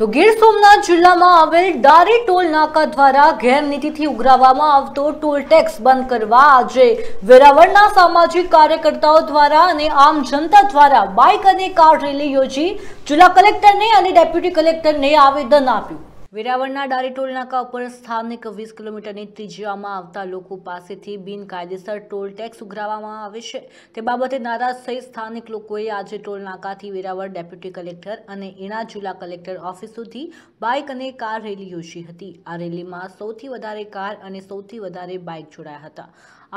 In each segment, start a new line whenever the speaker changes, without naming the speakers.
તો ગીર સોમનાથ જિલ્લામાં આવેલ ડારી ટોલ નાકા દ્વારા ગેરનીતિથી ઉઘરાવવામાં આવતો ટોલ ટેક્સ બંધ કરવા આજે વેરાવળના સામાજિક કાર્યકર્તાઓ દ્વારા અને આમ જનતા દ્વારા બાઇક અને કાર રેલી યોજી જિલ્લા કલેક્ટરને અને ડેપ્યુટી કલેક્ટરને આવેદન આપ્યું વેરાવળના ડારી ટોલ નાકા ઉપર સ્થાનિક વીસ કિલોમીટરની ત્રિજ્યામાં આવતા લોકો પાસેથી બિનકાયદેસર ટોલ ટેક્સ ઉઘરાવવામાં આવે છે તે બાબતે નારાજ થઈ સ્થાનિક લોકોએ આજે ટોલ નાકાથી વેરાવળ ડેપ્યુટી કલેક્ટર અને ઈણા જિલ્લા કલેક્ટર ઓફિસોથી બાઇક અને કાર રેલી યોજી હતી આ રેલીમાં સૌથી વધારે કાર અને સૌથી વધારે બાઇક જોડાયા હતા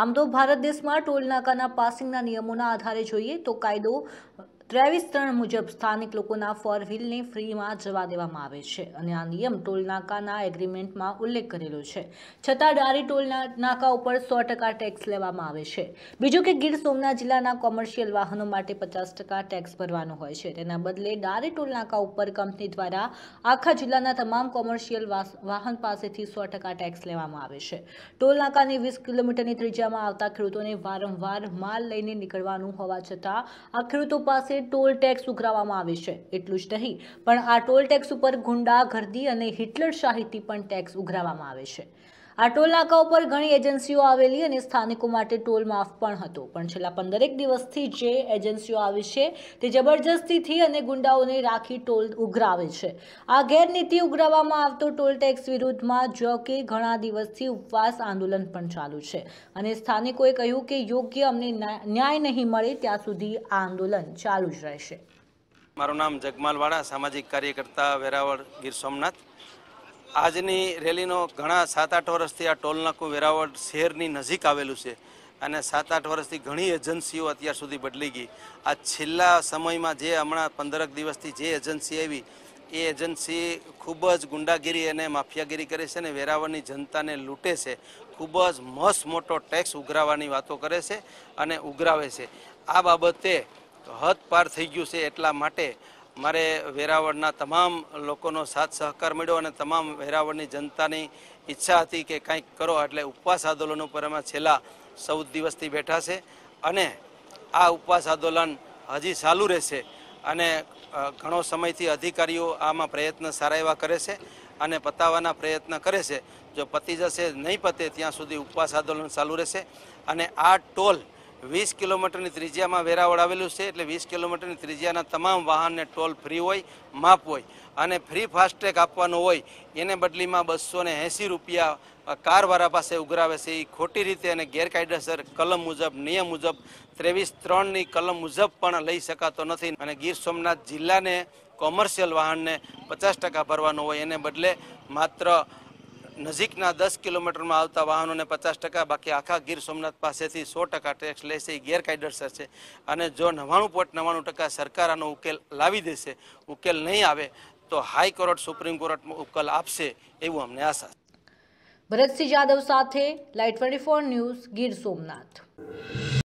આમ તો ભારત દેશમાં ટોલ નાકાના પાસિંગના નિયમોના આધારે જોઈએ તો કાયદો ત્રેવીસ ત્રણ મુજબ સ્થાનિક લોકોના ફોર વ્હીલને ફ્રીમાં જવા દેવામાં આવે છે અને આ નિયમ ટોલ નાકાના એગ્રીમેન્ટમાં ઉલ્લેખ કરેલો છે છતાં ડારી ટોલ નાકા ઉપર સો ટેક્સ લેવામાં આવે છે બીજું કે ગીર સોમનાથ જિલ્લાના કોમર્શિયલ વાહનો માટે પચાસ ટેક્સ ભરવાનો હોય છે તેના બદલે ડારી ટોલ નાકા ઉપર કંપની દ્વારા આખા જિલ્લાના તમામ કોમર્શિયલ વાહન પાસેથી સો ટેક્સ લેવામાં આવે છે ટોલ નાકાની વીસ કિલોમીટરની ત્રિજ્યામાં આવતા ખેડૂતોને વારંવાર માલ લઈને નીકળવાનું હોવા છતાં આ ખેડૂતો પાસે ટોલ ટેક્સ ઉઘરાવવામાં આવે છે એટલું જ નહીં પણ આ ટોલ ટેક્સ ઉપર ગુંડા ગર્દી અને હિટલરશાહીથી પણ ટેક્સ ઉઘરાવવામાં આવે છે આ ટોલનાકા ઉપર ઘણી એજન્સીઓ આવેલી અને સ્થાનિકો માટે ટોલ માફ પણ હતો પણ છેલ્લા પંદરેક દિવસથી જે એજન્સીઓ આવી છે તે જબરજસ્તીથી અને ગુંડાઓને રાખી ટોલ ઉઘરાવે છે આ ગેરનીતિ ઉઘરાવવામાં આવતો ટોલ ટેક્સ વિરુદ્ધમાં જો કે ઘણા દિવસથી ઉપવાસ આંદોલન પણ ચાલુ છે અને સ્થાનિકોએ કહ્યું કે યોગ્ય અમને ન્યાય નહીં મળે ત્યાં સુધી આ આંદોલન ચાલુ જ રહેશે
મારું નામ જગમાલવાડા સામાજિક કાર્યકર્તા વેરાવળ ગીર સોમનાથ આજની રેલીનો ઘણા સાત આઠ વર્ષથી આ ટોલનાકું વેરાવળ શહેરની નજીક આવેલું છે અને સાત આઠ વર્ષથી ઘણી એજન્સીઓ અત્યાર સુધી બદલી ગઈ આ છેલ્લા સમયમાં જે હમણાં પંદરક દિવસથી જે એજન્સી આવી એ એજન્સી ખૂબ જ ગુંડાગીરી અને માફિયાગીરી કરે છે અને વેરાવળની જનતાને લૂંટે છે ખૂબ જ મસ્ત મોટો ટેક્સ ઉઘરાવાની વાતો કરે છે અને ઉઘરાવે છે આ બાબતે હદ પાર થઈ ગયું છે એટલા માટે મારે વેરાવળના તમામ લોકોનો સાથ સહકાર મળ્યો અને તમામ વેરાવળની જનતાની ઈચ્છા હતી કે કંઈક કરો એટલે ઉપવાસ આંદોલન પર અમે છેલ્લા ચૌદ દિવસથી બેઠા છે અને આ ઉપવાસ આંદોલન હજી ચાલુ રહેશે અને ઘણો સમયથી અધિકારીઓ આમાં પ્રયત્ન સારા એવા કરે છે અને પતાવવાના પ્રયત્ન કરે છે જો પતી જશે નહીં પતે ત્યાં સુધી ઉપવાસ આંદોલન ચાલુ રહેશે અને આ ટોલ વીસ કિલોમીટરની ત્રિજ્યામાં વેરાવળ આવેલું છે એટલે વીસ કિલોમીટરની ત્રિજ્યાના તમામ વાહનને ટોલ ફ્રી હોય માફ હોય અને ફ્રી ફાસ્ટટેગ આપવાનો હોય એને બદલીમાં બસો ને એંસી રૂપિયા કારવાળા પાસે ઉઘરાવે છે એ ખોટી રીતે અને ગેરકાયદેસર કલમ મુજબ નિયમ મુજબ ત્રેવીસ ત્રણની કલમ મુજબ પણ લઈ શકાતો નથી અને ગીર સોમનાથ જિલ્લાને કોમર્શિયલ વાહનને પચાસ ટકા ભરવાનો હોય એને બદલે માત્ર નજીકના દસ કિલોમીટરમાં આવતા વાહનોને પચાસ ટકા બાકી આખા ગીર સોમનાથ પાસેથી સો ટકા ટેક્સ લેશે એ ગેરકાયદેસર છે અને જો નવાણું પોઈન્ટ નવાણું ટકા સરકાર આનો ઉકેલ લાવી દેશે ઉકેલ નહીં આવે તો હાઈ કોર્ટ સુપ્રીમ કોર્ટમાં ઉકેલ આપશે એવું અમને આશા
ભરતસિંહ જાદવ સાથે light twenty four news Gir Somnath